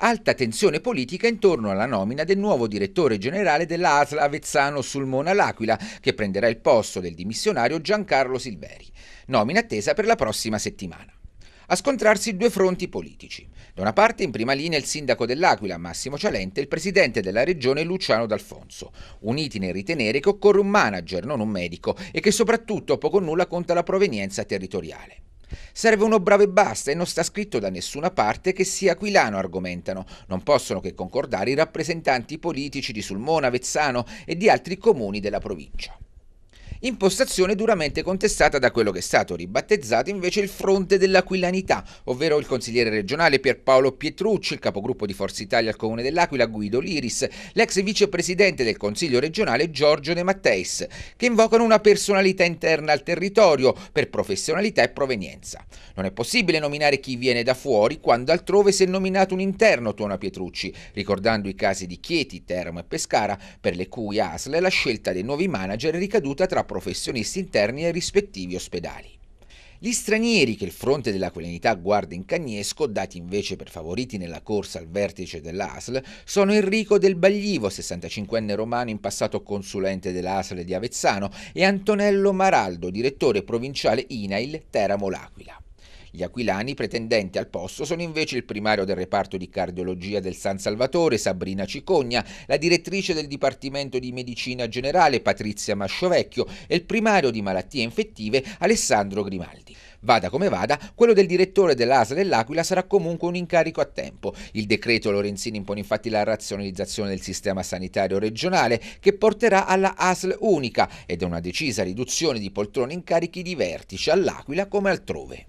Alta tensione politica intorno alla nomina del nuovo direttore generale della ASL Avezzano Sulmona L'Aquila, che prenderà il posto del dimissionario Giancarlo Silveri. Nomina attesa per la prossima settimana a scontrarsi due fronti politici. Da una parte in prima linea il sindaco dell'Aquila Massimo Cialente e il presidente della regione Luciano D'Alfonso, uniti nel ritenere che occorre un manager, non un medico, e che soprattutto poco o nulla conta la provenienza territoriale. Serve uno bravo e basta e non sta scritto da nessuna parte che sia aquilano, argomentano. Non possono che concordare i rappresentanti politici di Sulmona, Avezzano e di altri comuni della provincia. Impostazione duramente contestata da quello che è stato ribattezzato invece il fronte dell'aquilanità, ovvero il consigliere regionale Pierpaolo Pietrucci, il capogruppo di Forza Italia al comune dell'Aquila Guido Liris, l'ex vicepresidente del consiglio regionale Giorgio De Matteis, che invocano una personalità interna al territorio per professionalità e provenienza. Non è possibile nominare chi viene da fuori quando altrove si è nominato un interno, tuona Pietrucci, ricordando i casi di Chieti, Teramo e Pescara, per le cui ASL la scelta dei nuovi manager è ricaduta tra professionisti professionisti interni ai rispettivi ospedali. Gli stranieri che il fronte dell'aquilentà guarda in cagnesco, dati invece per favoriti nella corsa al vertice dell'ASL, sono Enrico Del Baglivo, 65enne romano in passato consulente dell'ASL di Avezzano, e Antonello Maraldo, direttore provinciale INAIL Teramo L'Aquila. Gli aquilani pretendenti al posto sono invece il primario del reparto di cardiologia del San Salvatore, Sabrina Cicogna, la direttrice del Dipartimento di Medicina Generale, Patrizia Masciovecchio, e il primario di malattie infettive, Alessandro Grimaldi. Vada come vada, quello del direttore dell'ASA dell'Aquila sarà comunque un incarico a tempo. Il decreto Lorenzini impone infatti la razionalizzazione del sistema sanitario regionale che porterà alla ASL unica ed è una decisa riduzione di poltrone incarichi di vertice all'Aquila come altrove.